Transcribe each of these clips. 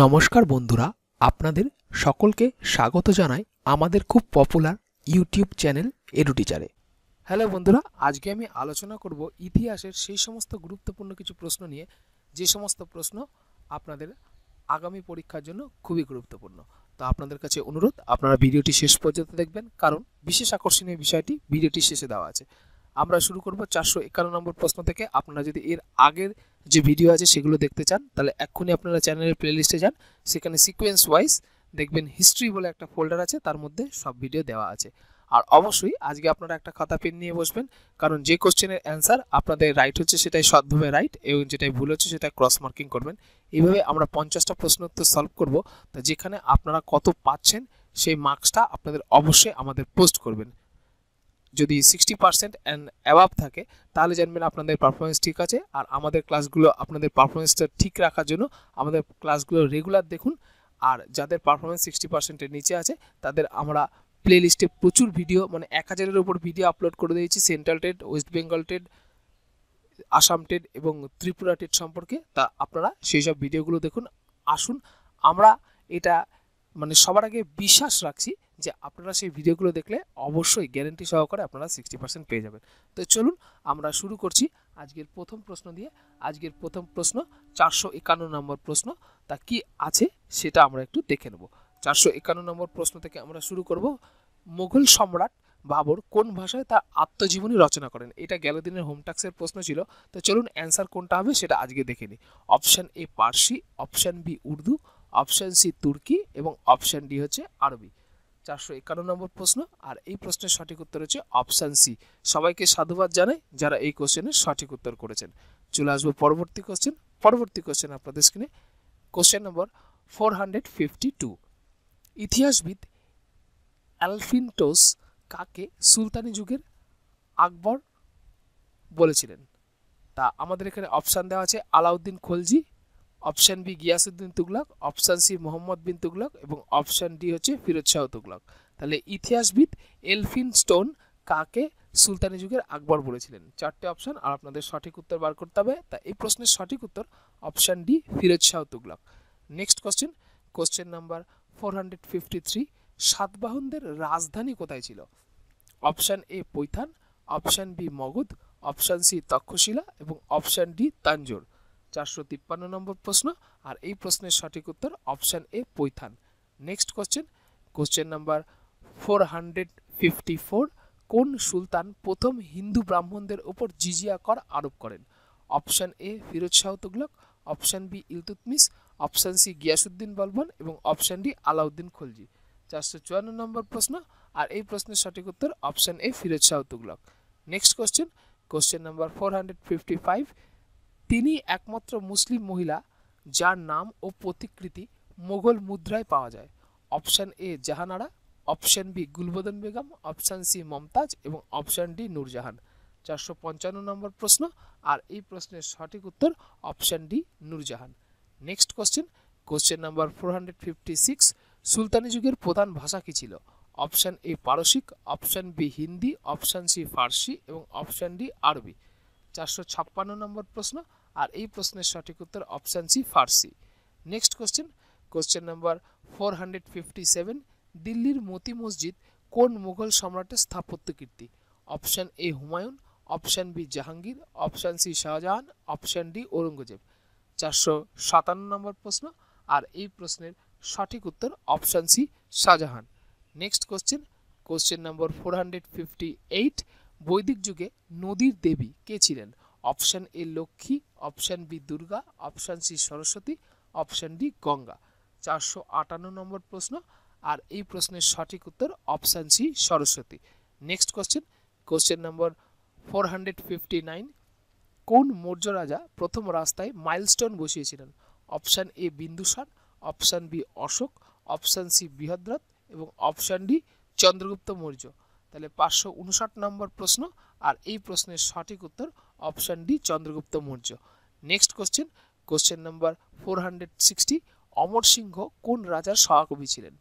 নমস্কার বন্ধুরা আপনাদের সকলকে স্বাগত জানাই আমাদের খুব পপুলার ইউটিউব চ্যানেল এডু টিচারে হ্যালো বন্ধুরা আজকে আমি আলোচনা করব ইতিহাসের সেই সমস্ত গুরুত্বপূর্ণ কিছু প্রশ্ন নিয়ে যে সমস্ত প্রশ্ন আপনাদের আগামী পরীক্ষার জন্য খুবই গুরুত্বপূর্ণ তো আপনাদের কাছে অনুরোধ আপনারা ভিডিওটি শেষ পর্যন্ত দেখবেন কারণ বিশেষ আকর্ষণীয় বিষয়টি ভিডিওটি শেষে দেওয়া আছে আমরা শুরু করব চারশো একান্ন নম্বর প্রশ্ন থেকে আপনারা যদি এর আগের যে ভিডিও আছে সেগুলো দেখতে চান তাহলে এক্ষুনি আপনারা চ্যানেলের প্লেলিস্টে যান সেখানে সিকোয়েন্স ওয়াইজ দেখবেন হিস্ট্রি বলে একটা ফোল্ডার আছে তার মধ্যে সব ভিডিও দেওয়া আছে আর অবশ্যই আজকে আপনারা একটা খাতা পেন নিয়ে বসবেন কারণ যে কোশ্চেনের অ্যান্সার আপনাদের রাইট হচ্ছে সেটাই সদ্ভাবে রাইট এবং যেটাই ভুল হচ্ছে সেটা ক্রস মার্কিং করবেন এইভাবে আমরা পঞ্চাশটা প্রশ্ন উত্তর সলভ করবো তা যেখানে আপনারা কত পাচ্ছেন সেই মার্কসটা আপনাদের অবশ্যই আমাদের পোস্ট করবেন যদি সিক্সটি পার্সেন্ট অ্যান্ড অ্যাভাব থাকে তাহলে জানবেন আপনাদের পারফরমেন্স ঠিক আছে আর আমাদের ক্লাসগুলো আপনাদের পারফরমেন্সটা ঠিক রাখার জন্য আমাদের ক্লাসগুলো রেগুলার দেখুন আর যাদের পারফরমেন্স সিক্সটি পার্সেন্টের নিচে আছে তাদের আমরা প্লে লিস্টে প্রচুর ভিডিও মানে এক হাজারের ওপর ভিডিও আপলোড করে দিয়েছি central TET West Bengal TET Assam TET এবং ত্রিপুরা টেড সম্পর্কে তা আপনারা সেই সব ভিডিওগুলো দেখুন আসুন আমরা এটা মানে সবার আগে বিশ্বাস রাখছি যে আপনারা সেই ভিডিওগুলো দেখলে অবশ্যই গ্যারেন্টি সহকারে আপনারা সিক্সটি পার্সেন্ট পেয়ে যাবেন তো চলুন আমরা শুরু করছি আজকের প্রথম প্রশ্ন দিয়ে আজকের প্রথম প্রশ্ন চারশো একান্ন নম্বর প্রশ্ন তা কি আছে সেটা আমরা একটু দেখে নেব চারশো একান্ন নম্বর প্রশ্ন থেকে আমরা শুরু করব মুঘল সম্রাট বাবর কোন ভাষায় তার আত্মজীবনী রচনা করেন এটা গেল দিনের হোমটাক্সের প্রশ্ন ছিল তো চলুন অ্যান্সার কোনটা হবে সেটা আজকে দেখে নিই option A Parsi option B Urdu option C তুর্কি এবং অপশান ডি হচ্ছে আরবি চারশো একান্ন নম্বর প্রশ্ন আর এই প্রশ্নের সঠিক উত্তর হচ্ছে অপশান সি সবাইকে সাধুবাদ জানাই যারা এই কোশ্চেনের সঠিক উত্তর করেছেন চলে আসবো পরবর্তী কোশ্চেন পরবর্তী কোশ্চেন আপনাদের স্ক্রিনে question number four hundred fifty two ইতিহাসবিদ অ্যালফিনটোস কাকে সুলতানি যুগের আকবর বলেছিলেন তা আমাদের এখানে অপশান দেওয়া আছে Alauddin Khalji option B Ghiyasuddin Tughlaq option C Mohammad bin Tughlaq এবং অপশান ডি হচ্ছে ফিরোজ শাহ তুগলক তাহলে ইতিহাসবিদ এলফিন স্টোন কাকে সুলতানি যুগের আকবর বলেছিলেন চারটে অপশান আর আপনাদের সঠিক উত্তর বার করতে হবে তা এই প্রশ্নের সঠিক উত্তর option D Firoz Shah Tughlaq next question question number four hundred fifty three সাতবাহনদের রাজধানী কোথায় ছিল option A Paithan option B Magadh option C Takshashila এবং অপশান ডি তাঞ্জোর চারশো তিপ্পান্ন নম্বর প্রশ্ন আর এই প্রশ্নের সঠিক উত্তর option A Paithan next question question number four hundred fifty four কোন সুলতান প্রথম হিন্দু ব্রাহ্মণদের ওপর জিজিয়া কর আরোপ করেন option A Firoz Shah Tughlaq option B Iltutmish option C Ghiyasuddin Balban এবং অপশান ডি আলাউদ্দিন খলজি চারশো চুয়ান্ন নম্বর প্রশ্ন আর এই প্রশ্নের সঠিক উত্তর option A Firoz Shah Tughlaq next question question number four hundred fifty five তিনি একমাত্র মুসলিম মহিলা যার নাম ও প্রতিকৃতি মোগল মুদ্রায় পাওয়া যায় option A Jahanara option B Gulbadan Begum option C Mumtaz এবং অপশান ডি নূরজাহান চারশো পঞ্চান্ন নম্বর প্রশ্ন আর এই প্রশ্নের সঠিক উত্তর option D Nurjahan next question question number four hundred fifty six সুলতানি যুগের প্রধান ভাষা কী ছিল অপশান এ পারসিক option B Hindi option C Farsi এবং অপশান ডি আরবি চারশো ছাপ্পান্ন নম্বর প্রশ্ন আর এই প্রশ্নের সঠিক উত্তর option C Farsi next question question number four hundred fifty seven দিল্লির মতি মসজিদ কোন মুঘল সম্রাটের স্থাপত্যকীর্তি option A Humayun option B Jahangir option C Shahjahan option D Aurangzeb চারশো সাতান্ন নম্বর প্রশ্ন আর এই প্রশ্নের সঠিক উত্তর option C Shahjahan next question question number four hundred fifty eight বৈদিক যুগে নদীর দেবী কে ছিলেন option A Lakshmi option B Durga option C Saraswati option D Ganga চারশো আটান্ন নম্বর প্রশ্ন আর এই প্রশ্নের সঠিক উত্তর option C Saraswati next question question number four hundred fifty nine কোন মৌর্য রাজা প্রথম রাস্তায় মাইলস্টোন বসিয়েছিলেন option A Bindusara option B Ashoka option C Brihadratha এবং অপশান ডি চন্দ্রগুপ্ত মৌর্য তাহলে পাঁচশো উনষাট নম্বর প্রশ্ন আর এই প্রশ্নের সঠিক উত্তর option D Chandragupta Maurya next question question number four hundred sixty Amar Singh কোন রাজার সহকবি ছিলেন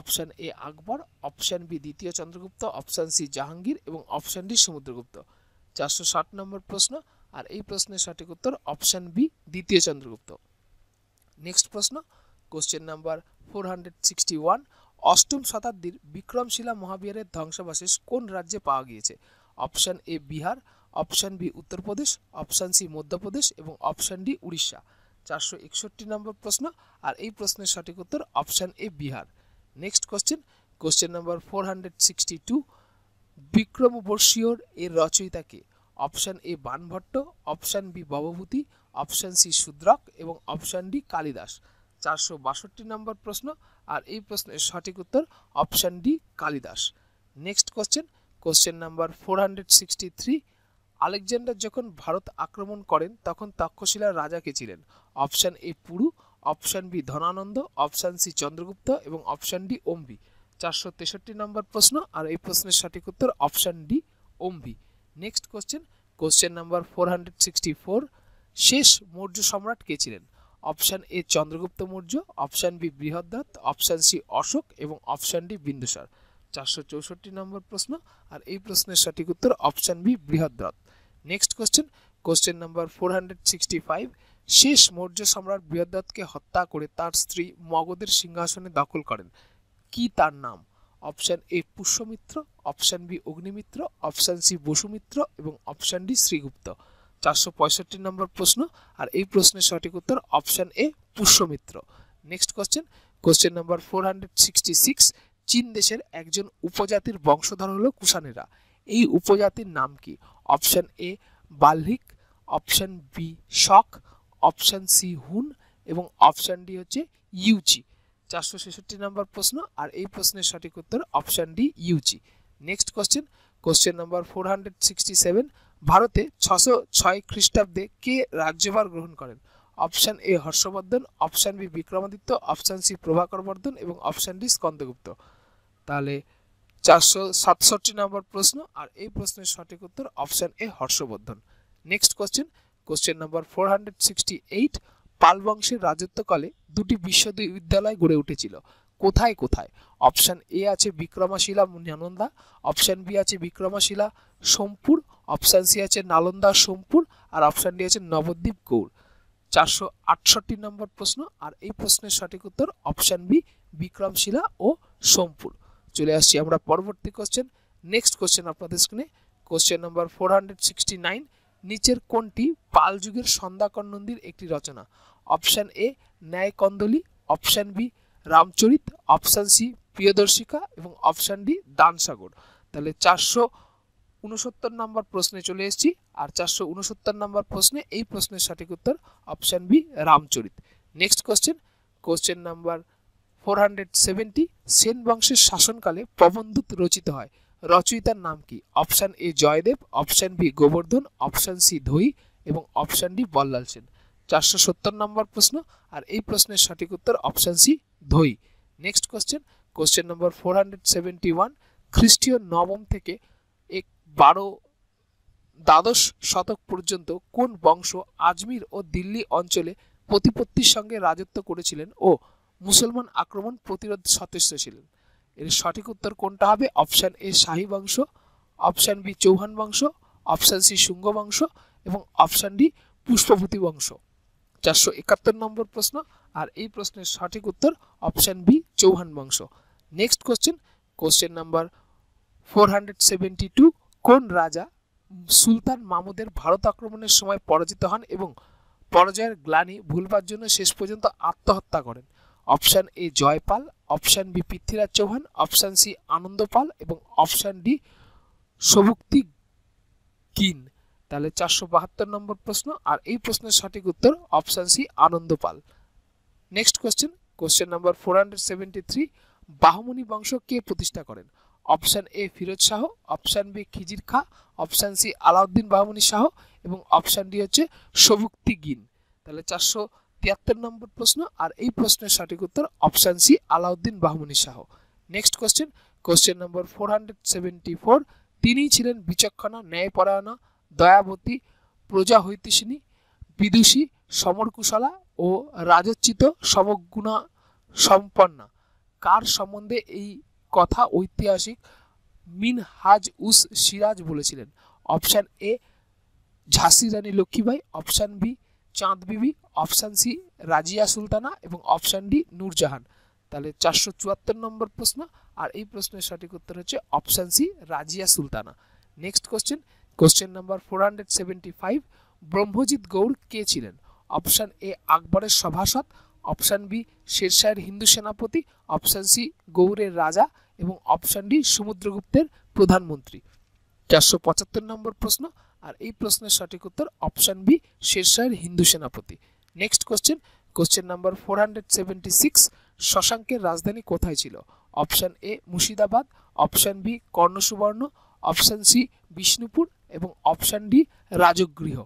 option A Akbar option B দ্বিতীয় চন্দ্রগুপ্ত অপশান সি জাহাঙ্গীর এবং অপশান ডি সমুদ্রগুপ্ত চারশো ষাট নম্বর প্রশ্ন আর এই প্রশ্নের সঠিক উত্তর অপশান বি দ্বিতীয় চন্দ্রগুপ্ত নেক্সট প্রশ্ন question number four hundred sixty one অষ্টম শতাব্দীর বিক্রমশিলা মহাবিহারের ধ্বংসাবশেষ কোন রাজ্যে পাওয়া গিয়েছে option A Bihar option B Uttar Pradesh option C Madhya Pradesh এবং অপশান ডি উড়িষ্যা চারশো একষট্টি নম্বর প্রশ্ন আর এই প্রশ্নের সঠিক উত্তর option A Bihar next question question number four hundred sixty two বিক্রমবর্ষীয়র এর রচয়িতাকে option A Banabhatta option B Bhavabhuti option C Shudraka এবং অপশান ডি কালিদাস চারশো বাষট্টি নম্বর প্রশ্ন আর এই প্রশ্নের সঠিক উত্তর option D Kalidasa next question question number four hundred sixty three Alexander যখন ভারত আক্রমণ করেন তখন তক্ষশিলার রাজা কে ছিলেন option A Puru option B Dhanananda option C Chandragupta এবং অপশান ডি অম্বি চারশো তেষট্টি নম্বর প্রশ্ন আর এই প্রশ্নের সঠিক উত্তর option D Ambhi next question question number four hundred sixty four শেষ মৌর্য সম্রাট কে ছিলেন option A Chandragupta Maurya option B Brihadratha option C Ashoka এবং অপশান ডি বিন্দুসার চারশো চৌষট্টি নম্বর প্রশ্ন আর এই প্রশ্নের সঠিক উত্তর option B Brihadratha next question question number four শেষ মৌর্য সম্রাট বৃহদ্দত্তকে হত্যা করে তার স্ত্রী মগধের সিংহাসনে দখল করেন কি তার নাম option A Pushyamitra option B Agnimitra option C Vasumitra এবং অপশান ডি শ্রীগুপ্ত চারশো পঁয়ষট্টি নম্বর প্রশ্ন আর এই প্রশ্নের সঠিক উত্তর option A Pushyamitra next question question number four চীন দেশের একজন উপজাতির বংশধর হলো কুষাণেরা এই উপজাতির নাম কি option A Bahlika option B Shaka option C Hun এবং অপশান ডি হচ্ছে ইউজি চারশো ছেষট্টি নম্বর প্রশ্ন আর এই প্রশ্নের সঠিক উত্তর option D Yuezhi next question question number four hundred sixty seven ভারতে ছশো ছয় খ্রিস্টাব্দে কে রাজ্যভার গ্রহণ করেন option A Harshavardhana option B Vikramaditya option C Prabhakar Vardhan এবং অপশান ডি স্কন্দগুপ্ত তাহলে চারশো সাতষট্টি নম্বর প্রশ্ন আর এই প্রশ্নের সঠিক উত্তর option A Harshavardhana next question question number four hundred sixty eight Pala বংশের রাজত্বকালে দুটি বিশ্ববিদ্যালয় গড়ে উঠেছিল কোথায় কোথায় অপশান এ আছে বিক্রমাশিলা নালন্দা অপশান বি আছে বিক্রমাশিলা সোমপুর অপশান সি আছে নালন্দা সোমপুর আর অপশান ডি আছে নবদ্বীপ গৌড় চারশো আটষট্টি নম্বর প্রশ্ন আর এই প্রশ্নের সঠিক উত্তর অপশান বি বিক্রমশিলা ও সোমপুর চলে আসছি আমরা পরবর্তী কোশ্চেন নেক্সট কোশ্চেন আপনাদের স্ক্রিনে question number four hundred sixty nine নিচের কোনটি পাল যুগের নন্দীর একটি রচনা option A Nyayakandali option B Ramacharita option C Priyadarshika এবং অপশান ডি দানসাগর তাহলে চারশো উনসত্তর নম্বর প্রশ্নে চলে এসেছি আর চারশো উনসত্তর নম্বর প্রশ্নে এই প্রশ্নের সঠিক উত্তর option B Ramcharit next question question number four hundred Sen বংশের শাসনকালে পবনদূত রচিত হয় রচয়িতার নাম কি option A Jayadev option B Govardhan option C Dhoi এবং অপশান ডি বল্লাল সেন চারশো সত্তর নম্বর প্রশ্ন আর এই প্রশ্নের সঠিক উত্তর option C Dhoyi next question question number four hundred one খ্রিস্টীয় নবম থেকে এক বারো দ্বাদশ শতক পর্যন্ত কোন বংশ আজমির ও দিল্লি অঞ্চলে প্রতিপত্তির সঙ্গে রাজত্ব করেছিলেন ও মুসলমান আক্রমণ প্রতিরোধ সচেষ্ট ছিলেন এর সঠিক উত্তর কোনটা হবে অপশান এ শাহি বংশ অপশান বি চৌহান বংশ অপশান সি শুঙ্গ বংশ এবং অপশান ডি পুষ্পভূতি বংশ চারশো একাত্তর নম্বর প্রশ্ন আর এই প্রশ্নের সঠিক উত্তর অপশান বি চৌহান বংশ next question question number four hundred seventy two কোন রাজা সুলতান মামুদের ভারত আক্রমণের সময় পরাজিত হন এবং পরাজয়ের গ্লানি ভুলবার জন্য শেষ পর্যন্ত আত্মহত্যা করেন option A Jayapala option B Prithviraj Chauhan option C Anand Pal এবং অপশান ডি সবুক্তি কিন তাহলে চারশো বাহাত্তর নম্বর প্রশ্ন আর এই প্রশ্নের সঠিক উত্তর option C Anand Pal next question question number four hundred seventy three Bahmani বংশ কে প্রতিষ্ঠা করেন option A Firoz Shah option B Khizir Khan option C Alauddin Bahmani Shah এবং অপশান ডি হচ্ছে সবুক্তি গিন তাহলে চারশো তিয়াত্তর নম্বর প্রশ্ন আর এই প্রশ্নের সঠিক উত্তর option C Alauddin Bahmani Shah next question question number four hundred four তিনিই ছিলেন বিচক্ষণা ন্যায়পরায়ণ দয়াবতী প্রজা হইতিসিনী বিদুষী সমরকুশলা ও রাজোচিত সমগুণা সম্পন্ন কার সম্বন্ধে এই কথা ঐতিহাসিক মিন হাজ উস সিরাজ বলেছিলেন অপশান এ ঝাঁসি Rani Lakshmibai option B Chand Bibi option C Razia Sultana এবং অপশান ডি নূরজাহান তাহলে চারশো চুয়াত্তর নম্বর প্রশ্ন আর এই প্রশ্নের সঠিক উত্তর হচ্ছে option C Razia Sultana next question question number four hundred seventy five Brahmajit Gaur কে ছিলেন অপশান এ আকবরের সভাসদ অপশান বি শেরশাহের হিন্দু সেনাপতি অপশান সি গৌড়ের রাজা এবং অপশান ডি সমুদ্রগুপ্তের প্রধানমন্ত্রী চারশো পঁচাত্তর নম্বর প্রশ্ন আর এই প্রশ্নের সঠিক উত্তর অপশান বি শেরশাহের হিন্দু সেনাপতি next question question number four hundred seventy six শশাঙ্কের রাজধানী কোথায় ছিল option A Murshidabad option B Karnasubarna option C Bishnupur এবং অপশান ডি রাজগৃহ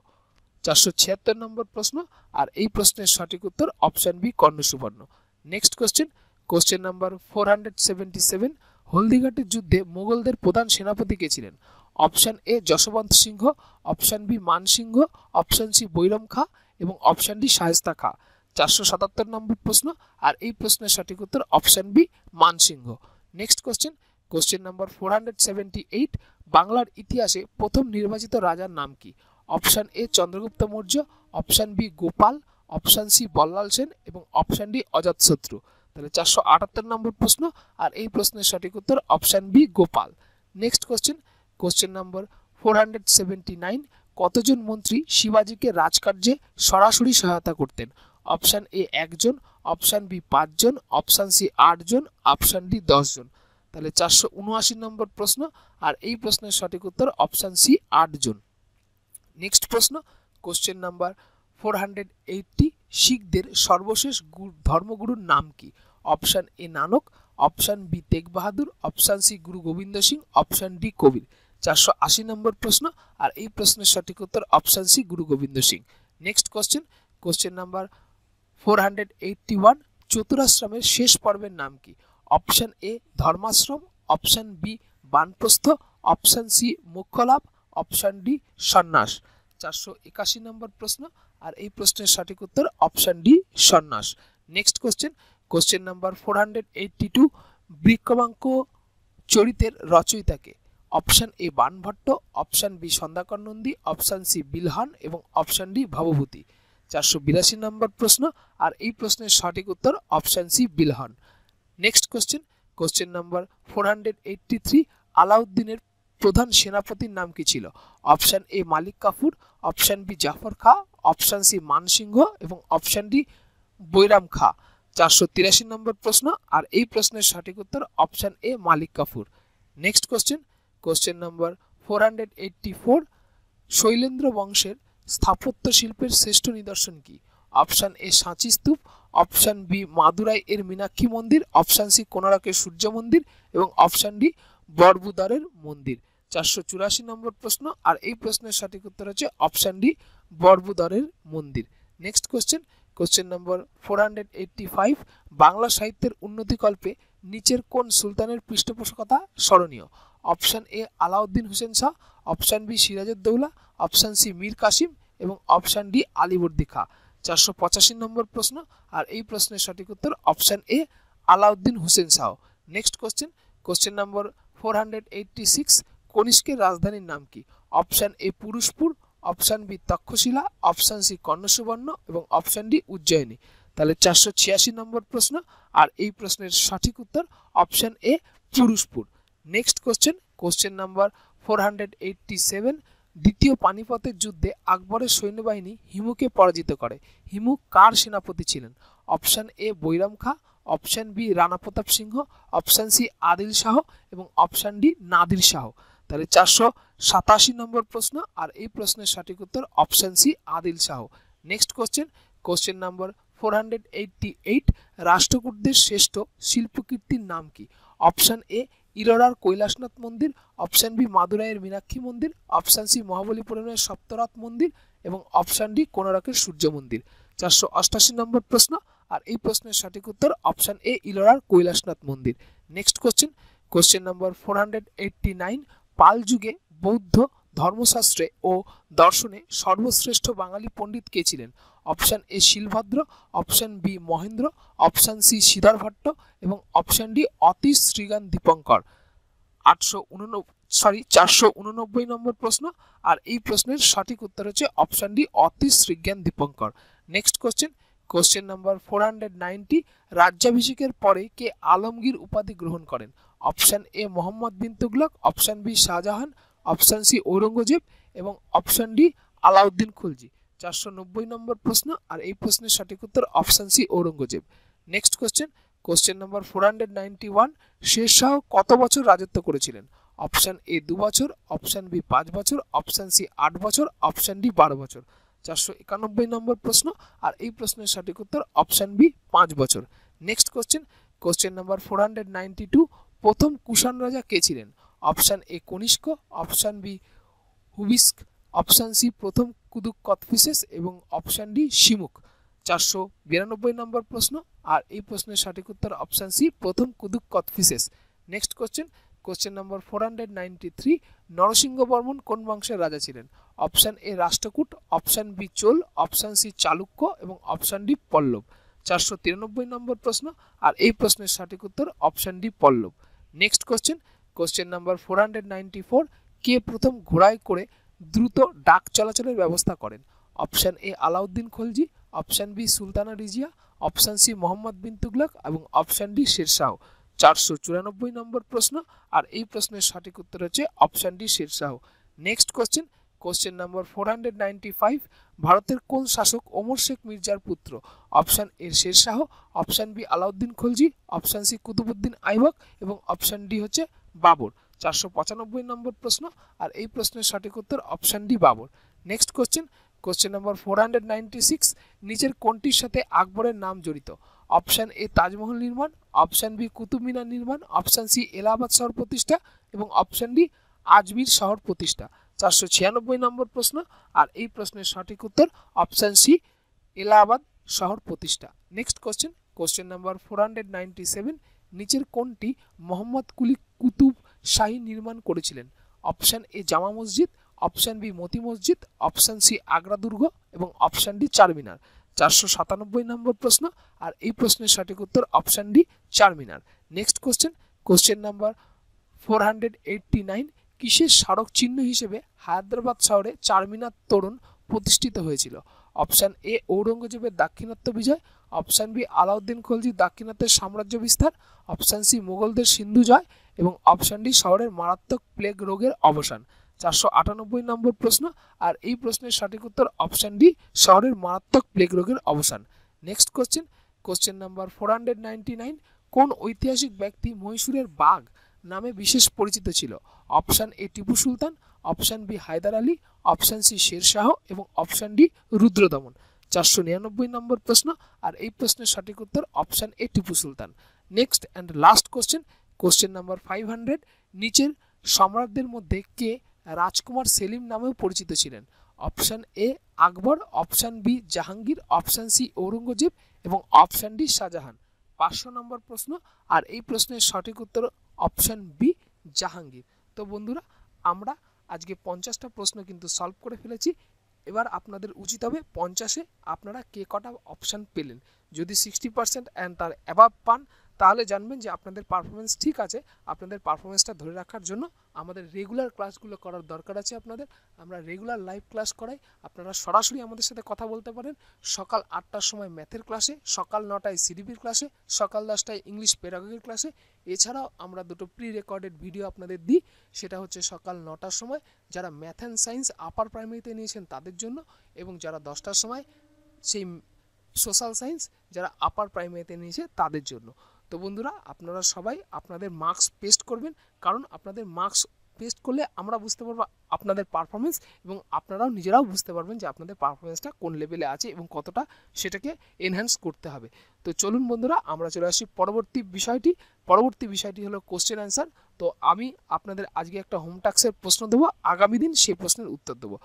চারশো ছিয়াত্তর নম্বর প্রশ্ন আর এই প্রশ্নের সঠিক উত্তর option B Karnasubarna next question question number four hundred seventy seven হলদিঘাটের যুদ্ধে মোগলদের প্রধান সেনাপতি কে ছিলেন option A Jaswant Singh option B Mansingh option C Bairam Khan এবং অপশান ডি শায়স্তা খা চারশো সাতাত্তর নম্বর প্রশ্ন আর এই প্রশ্নের সঠিক উত্তর option B Mansingh next question question number four hundred seventy eight বাংলার ইতিহাসে প্রথম নির্বাচিত রাজার নাম কি option A Chandragupta Maurya option B Gopala option C Ballal Sen এবং অপশান ডি অজাতশত্রু তাহলে চারশো আটাত্তর নম্বর প্রশ্ন আর এই প্রশ্নের সঠিক উত্তর option B Gopala next question question number four কতজন মন্ত্রী শিবাজিকে রাজকার্যে সরাসরি সহায়তা করতেন অপশান এ একজন অপশান বি পাঁচজন অপশান সি আটজন অপশান ডি দশজন তাহলে চারশো উনআশি নম্বর প্রশ্ন আর এই প্রশ্নের সঠিক উত্তর অপশান সি আটজন নেক্সট প্রশ্ন question number four hundred eighty শিখদের সর্বশেষ ধর্মগুরুর নাম কি option A Nanak option B Tegh Bahadur option C Guru Gobind Singh option D Kabir চারশো আশি নম্বর প্রশ্ন আর এই প্রশ্নের সঠিক উত্তর option C Guru Gobind Singh next question question number four hundred eighty one চতুরাশ্রমের শেষ পর্বের নাম কি অপশান এ ধর্মাশ্রম option B vanaprastha option C মুখ্যলাভ অপশান ডি সন্ন্যাস চারশো একাশি নম্বর প্রশ্ন আর এই প্রশ্নের সঠিক উত্তর option D sannyasa next question question number four hundred eighty two বৃক্ষবাঙ্ক চরিতের রচয়িতাকে option A Banabhatta option B Sandhyakar Nandi option C Bilhana এবং অপশান ডি ভাবভূতি চারশো বিরাশি নম্বর প্রশ্ন আর এই প্রশ্নের সঠিক উত্তর option C Bilhana next question question number four hundred eighty three আলাউদ্দিনের প্রধান সেনাপতির নাম কি ছিল option A Malik Kafur option B Zafar Khan option C Man Singh এবং অপশান ডি বৈরাম খা চারশো তিরাশি নম্বর প্রশ্ন আর এই প্রশ্নের সঠিক উত্তর option A Malik Kafur next question question number four hundred eighty four Shailendra বংশের স্থাপত্য শিল্পের শ্রেষ্ঠ নিদর্শন কি অপশান এ সাঁচি স্তূপ অপশান বি মাদুরাই এর মীনাক্ষী মন্দির অপশান সি কোনারকের সূর্য মন্দির এবং অপশান ডি বরবুদারের মন্দির চারশো চুরাশি নম্বর প্রশ্ন আর এই প্রশ্নের সঠিক উত্তর হচ্ছে অপশান ডি বরবুদারের মন্দির next question question number four hundred eighty five Bangla সাহিত্যের উন্নতিকল্পে নিচের কোন সুলতানের পৃষ্ঠপোষকতা স্মরণীয় option A Alauddin Hussain Shah option B Sirajuddaulah option C Mir Kasim এবং অপশান ডি আলিবর্দি খা চারশো পঁচাশি নম্বর প্রশ্ন আর এই প্রশ্নের সঠিক উত্তর option A Alauddin Hussain Shah next question question number four hundred eighty six কনিষ্কের রাজধানীর নাম কি option A Purushapura option B Taxila option C Karnasubarna এবং অপশান ডি উজ্জয়িনী তাহলে চারশো ছিয়াশি নম্বর প্রশ্ন আর এই প্রশ্নের সঠিক উত্তর option A Purushapura next question question number four hundred eighty seven দ্বিতীয় পানিপথের যুদ্ধে আকবরের সৈন্যবাহিনী হিমুকে পরাজিত করে হিমু কার সেনাপতি ছিলেন option A Bairam Khan option B Rana Pratap Singh option C Adil Shah এবং অপশান ডি নাদির শাহ তাহলে চারশো সাতাশি নম্বর প্রশ্ন আর এই প্রশ্নের সঠিক উত্তর option C Adil Shah next question question number four hundred eighty eight রাষ্ট্রকূটদের শ্রেষ্ঠ শিল্পকীর্তির নাম কি অপশান এ ইরোরার কৈলাসনাথ মন্দির অপশান বি মাদুরাইয়ের মীনাক্ষী মন্দির অপশান সি মহাবলীপুরমের সপ্তরথ মন্দির এবং অপশান ডি কোনারকের সূর্য মন্দির চারশো অষ্টাশি নম্বর প্রশ্ন আর এই প্রশ্নের সঠিক উত্তর অপশান এ ইলোরার কৈলাসনাথ মন্দির next question question number four hundred eighty nine Pala যুগে বৌদ্ধ ধর্মশাস্ত্রে ও দর্শনে সর্বশ্রেষ্ঠ বাঙালি পণ্ডিত কে ছিলেন option A Shilabhadra option B Mahendra option C Siddhar Bhatta এবং অপশান ডি অতীশ শ্রীগান দীপঙ্কর আটশো সরি চারশো উননব্বই নম্বর প্রশ্ন আর এই প্রশ্নের সঠিক উত্তর হচ্ছে option D Atish Srijnan Dipankar next question question number four hundred ninety রাজ্যাভিষেকের পরে কে আলমগীর উপাধি গ্রহণ করেন option A Muhammad bin Tughlaq option B Shahjahan option C Aurangzeb এবং অপশান ডি আলাউদ্দিন খুলজি চারশো নব্বই নম্বর প্রশ্ন আর এই প্রশ্নের সঠিক উত্তর option C Aurangzeb next question question number four hundred ninety one শেষ শাহ কত বছর রাজত্ব করেছিলেন অপশান এ দু বছর অপশান বি পাঁচ বছর অপশান সি আট বছর অপশান ডি বারো বছর চারশো একানব্বই নম্বর প্রশ্ন আর এই প্রশ্নের সঠিক উত্তর অপশান বি পাঁচ বছর next question question number four hundred ninety two প্রথম কুষাণ রাজা কে ছিলেন option A Kanishka option B Huvishka option C প্রথম কুদুক কথফিসেস এবং অপশান ডি শিমুক চারশো বিরানব্বই নম্বর প্রশ্ন আর এই প্রশ্নের সঠিক উত্তর অপশান সি প্রথম কুদুক Kadphises next question question number four hundred ninety three Narasimha Varman কোন বংশের রাজা ছিলেন option A Rashtrakuta option B Chola option C Chalukya এবং অপশান ডি পল্লব চারশো তিরানব্বই নম্বর প্রশ্ন আর এই প্রশ্নের সঠিক উত্তর option D Pallab next question question number four hundred four কে প্রথম ঘোড়ায় করে দ্রুত ডাক চলাচলের ব্যবস্থা করেন option A Alauddin Khalji option B Sultana Razia option C Mohammad bin Tughlaq এবং অপশান ডি শেরশাহ চারশো চুরানব্বই নম্বর প্রশ্ন আর এই প্রশ্নের সঠিক উত্তর হচ্ছে option D Sher Shah next question question number four hundred ninety five ভারতের কোন শাসক ওমর শেখ মির্জার পুত্র option A Sher Shah option B Alauddin Khalji option C Qutbuddin Aibak এবং অপশান ডি হচ্ছে বাবর চারশো পঁচানব্বই নম্বর প্রশ্ন আর এই প্রশ্নের সঠিক উত্তর option D Babur next question question number four hundred ninety six নিচের কোনটির সাথে আকবরের নাম জড়িত অপশান এ তাজমহল নির্মাণ অপশান বি কুতুব মিনার নির্মাণ অপশান সি এলাহাবাদ শহর প্রতিষ্ঠা এবং অপশান ডি আজমির শহর প্রতিষ্ঠা চারশো ছিয়ানব্বই নম্বর প্রশ্ন আর এই প্রশ্নের সঠিক উত্তর অপশান সি এলাহাবাদ শহর প্রতিষ্ঠা next question question number four hundred ninety seven নিচের কোনটি মোহাম্মদ কুলি কুতুব শাহী নির্মাণ করেছিলেন অপশান এ জামা মসজিদ অপশান বি মতি মসজিদ অপশান সি আগ্রা দুর্গ এবং অপশান ডি চারমিনার চারশো সাতানব্বই নম্বর প্রশ্ন আর এই প্রশ্নের সঠিক উত্তর option D Charminar next question question number four hundred eighty nine কিসের স্মারক চিহ্ন হিসেবে হায়দ্রাবাদ শহরে চারমিনার তরুণ প্রতিষ্ঠিত হয়েছিল অপশান এ ঔরঙ্গজেবের দাক্ষিণাত্য বিজয় অপশান বি আলাউদ্দিন খলজির দাক্ষিণাত্যের সাম্রাজ্য বিস্তার অপশান সি মুঘলদের সিন্ধু জয় এবং অপশান ডি শহরের মারাত্মক প্লেগ রোগের অবসান চারশো আটানব্বই নম্বর প্রশ্ন আর এই প্রশ্নের সঠিক উত্তর অপশান ডি শহরের মারাত্মক প্লেগ রোগের অবসান next question question number four hundred ninety nine কোন ঐতিহাসিক ব্যক্তি মহীশূরের বাঘ নামে বিশেষ পরিচিত ছিল option A Tipu Sultan option B Haider Ali option C Sher Shah এবং অপশান ডি রুদ্রদমন চারশো নিরানব্বই নম্বর প্রশ্ন আর এই প্রশ্নের সঠিক উত্তর option A Tipu Sultan next and last question question number five hundred নিচের সম্রাটদের মধ্যে কে রাজকুমার সেলিম নামেও পরিচিত ছিলেন option A Akbar option B Jahangir option C Aurangzeb এবং অপশান ডি শাহজাহান পাঁচশো নম্বর প্রশ্ন আর এই প্রশ্নের সঠিক উত্তর অপশান বি জাহাঙ্গীর তো বন্ধুরা আমরা আজকে পঞ্চাশটা প্রশ্ন কিন্তু সলভ করে ফেলেছি এবার আপনাদের উচিত হবে পঞ্চাশে আপনারা কে কটা অপশান পেলেন যদি সিক্সটি পার্সেন্ট অ্যান্ড তার অ্যাভাব পান তাহলে জানবেন যে আপনাদের পারফরমেন্স ঠিক আছে আপনাদের পারফরমেন্সটা ধরে রাখার জন্য আমাদের রেগুলার ক্লাসগুলো করার দরকার আছে আপনাদের আমরা রেগুলার লাইভ ক্লাস করাই আপনারা সরাসরি আমাদের সাথে কথা বলতে পারেন সকাল আটটার সময় ম্যাথের ক্লাসে সকাল নটায় সিডিপির ক্লাসে সকাল দশটায় ইংলিশ পেরাগির ক্লাসে এছাড়াও আমরা দুটো প্রি রেকর্ডেড ভিডিও আপনাদের দিই সেটা হচ্ছে সকাল নটার সময় যারা ম্যাথ অ্যান্ড সায়েন্স আপার প্রাইমারিতে নিয়েছেন তাদের জন্য এবং যারা দশটার সময় সেই সোশ্যাল সায়েন্স যারা আপার প্রাইমারিতে নিয়েছে তাদের জন্য তো বন্ধুরা আপনারা সবাই আপনাদের মাস্ক পেস্ট করবেন কারণ আপনাদের মাস্ক পেস্ট করলে আমরা বুঝতে পারবো আপনাদের পারফরমেন্স এবং আপনারাও নিজেরাও বুঝতে পারবেন যে আপনাদের পারফরমেন্সটা কোন লেভেলে আছে এবং কতটা সেটাকে এনহ্যান্স করতে হবে তো চলুন বন্ধুরা আমরা চলে আসি পরবর্তী বিষয়টি পরবর্তী বিষয়টি হলো কোশ্চেন অ্যান্সার তো আমি আপনাদের আজকে একটা হোম টাক্সের প্রশ্ন দেবো আগামী দিন সেই প্রশ্নের উত্তর দেবো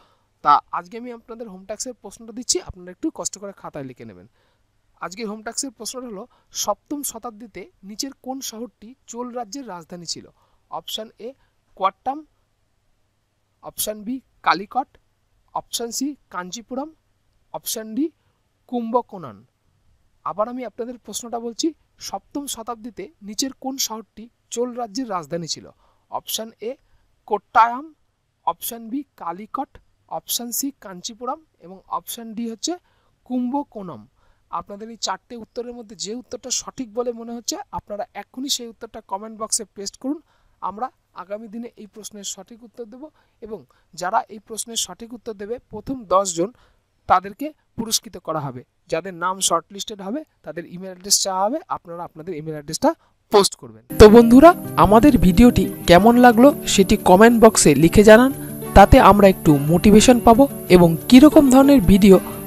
তা আজকে আমি আপনাদের হোম টাক্সের প্রশ্নটা দিচ্ছি আপনারা একটু কষ্ট করে খাতায় লিখে নেবেন আজকে হোম ট্যাক্সের প্রশ্নটা হলো সপ্তম শতাব্দীতে নিচের কোন শহরটি চোল রাজ্যের রাজধানী ছিল option A Kottayam option B Calicut option C Kanchipuram option D Kumbakonam আবার আমি আপনাদের প্রশ্নটা বলছি সপ্তম শতাব্দীতে নিচের কোন শহরটি চোল রাজ্যের রাজধানী ছিল option A Kottayam option B Calicut option C Kanchipuram এবং অপশান ডি হচ্ছে কুম্ভকোনম আপনাদের এই চারটে উত্তরের মধ্যে যে উত্তরটা সঠিক বলে মনে হচ্ছে আপনারা এখনই সেই উত্তরটা কমেন্ট বক্সে পেস্ট করুন আমরা আগামী দিনে এই প্রশ্নের সঠিক উত্তর দেব এবং যারা এই প্রশ্নের সঠিক উত্তর দেবে প্রথম জন তাদেরকে পুরস্কৃত করা হবে যাদের নাম শর্টলিস্টেড হবে তাদের ইমেল অ্যাড্রেস চাওয়া হবে আপনারা আপনাদের ইমেল অ্যাড্রেসটা পোস্ট করবেন তো বন্ধুরা আমাদের ভিডিওটি কেমন লাগলো সেটি কমেন্ট বক্সে লিখে জানান তাতে আমরা একটু মোটিভেশন পাবো এবং কীরকম ধরনের ভিডিও